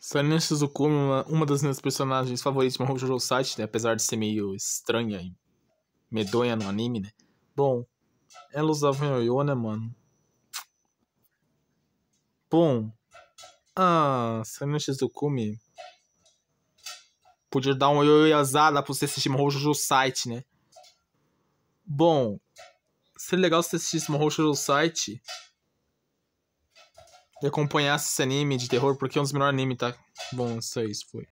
Sanishi Shizukumi, uma, uma das minhas personagens favoritas de Mahou Site, né? apesar de ser meio estranha e medonha no anime, né? Bom, ela usava um yoyo, né, mano? Bom, ah, Sanishi Shizukumi podia dar yoyo azada pra você assistir Mahou Jojo Site, né? Bom, seria legal se você assistisse Mahou Jojo Site de acompanhar esse anime de terror, porque é um dos melhores animes, tá? Bom, isso aí, foi.